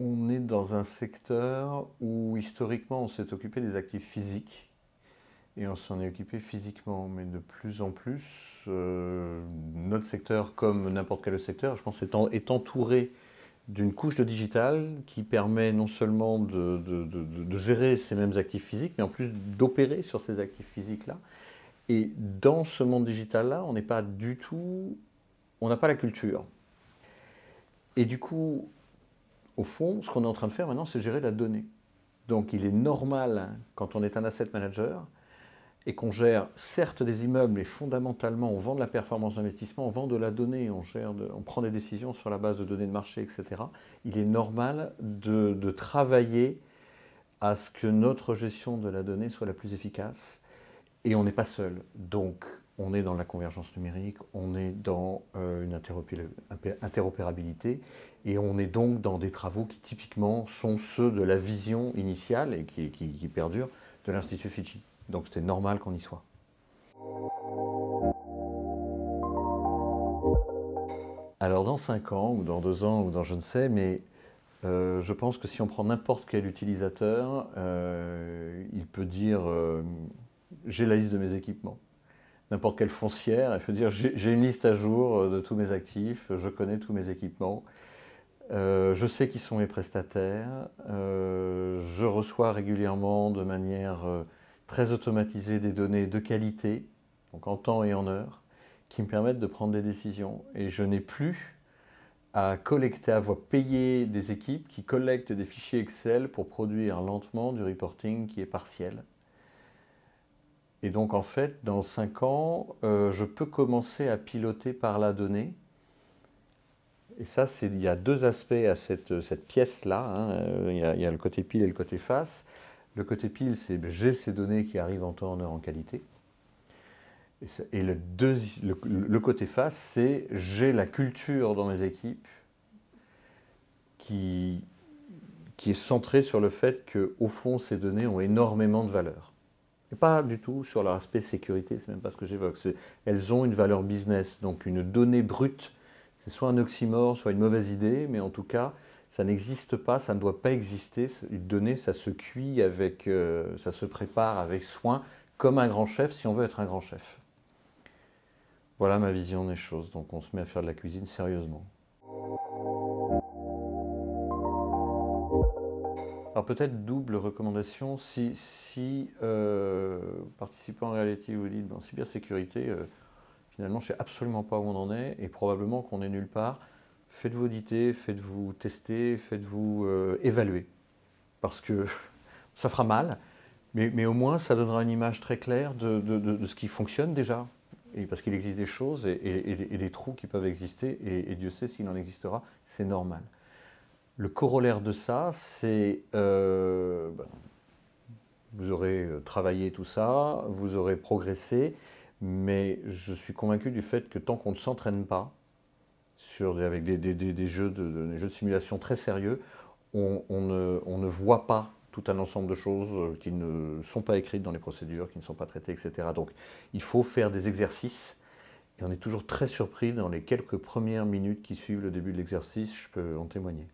On est dans un secteur où historiquement on s'est occupé des actifs physiques et on s'en est occupé physiquement, mais de plus en plus, euh, notre secteur, comme n'importe quel secteur, je pense, est, entouré d'une couche de digital qui permet non seulement de, gérer ces mêmes actifs physiques, mais en plus d'opérer sur ces actifs physiques-là. Et dans ce monde digital-là, on n'est pas du tout, on n'a pas la culture. Et du coup, au fond, ce qu'on est en train de faire maintenant, c'est gérer la donnée. Donc il est normal, quand on est un asset manager, et qu'on gère certes des immeubles, mais fondamentalement, on vend de la performance d'investissement, on vend de la donnée, on, gère on prend des décisions sur la base de données de marché, etc. Il est normal de, de travailler à ce que notre gestion de la donnée soit la plus efficace et on n'est pas seul. Donc, on est dans la convergence numérique, on est dans euh, une interopérabilité, et on est donc dans des travaux qui typiquement sont ceux de la vision initiale et qui, qui, perdure de l'Institut Fiji. Donc c'était normal qu'on y soit. Alors dans 5 ans, ou dans 2 ans, ou dans je ne sais, mais euh, je pense que si on prend n'importe quel utilisateur, euh, il peut dire j'ai la liste de mes équipements. N'importe quelle foncière, il faut dire j'ai une liste à jour euh, de tous mes actifs, je connais tous mes équipements, euh, je sais qui sont mes prestataires, euh, je reçois régulièrement de manière très automatisée des données de qualité, donc en temps et en heure, qui me permettent de prendre des décisions. Et je n'ai plus à collecter, à voir payer des équipes qui collectent des fichiers Excel pour produire lentement du reporting qui est partiel. Et donc, en fait, dans 5 ans, euh, je peux commencer à piloter par la donnée. Et ça, il y a deux aspects à cette, cette pièce-là. Hein. Il, y a le côté pile et le côté face. Le côté pile, c'est ben, j'ai ces données qui arrivent en temps, en heure, en qualité. Et, le, deux, le côté face, c'est j'ai la culture dans mes équipes qui, qui est centrée sur le fait que, au fond, ces données ont énormément de valeur pas du tout sur leur aspect sécurité, c'est même pas ce que j'évoque. Elles ont une valeur business, donc une donnée brute. C'est soit un oxymore, soit une mauvaise idée, mais en tout cas, ça n'existe pas, ça ne doit pas exister. Une donnée, ça se cuit avec, euh, ça se prépare avec soin, comme un grand chef, si on veut être un grand chef. Voilà ma vision des choses. Donc on se met à faire de la cuisine sérieusement. Alors peut-être double recommandation, si, si euh, participant en réalité vous dites dans cybersécurité, euh, finalement je ne sais absolument pas où on en est et probablement qu'on est nulle part, faites-vous auditer, faites-vous tester, faites-vous euh, évaluer. Parce que ça fera mal, mais, au moins ça donnera une image très claire de, ce qui fonctionne déjà. parce qu'il existe des choses et, des trous qui peuvent exister, et Dieu sait s'il en existera, c'est normal. Le corollaire de ça, c'est euh, bah, vous aurez euh, travaillé tout ça, vous aurez progressé, mais je suis convaincu du fait que tant qu'on ne s'entraîne pas, avec des, jeux de, simulation très sérieux, on, ne, voit pas tout un ensemble de choses euh, qui ne sont pas écrites dans les procédures, qui ne sont pas traitées, etc. Donc il faut faire des exercices. Et on est toujours très surpris dans les quelques premières minutes qui suivent le début de l'exercice, je peux en témoigner.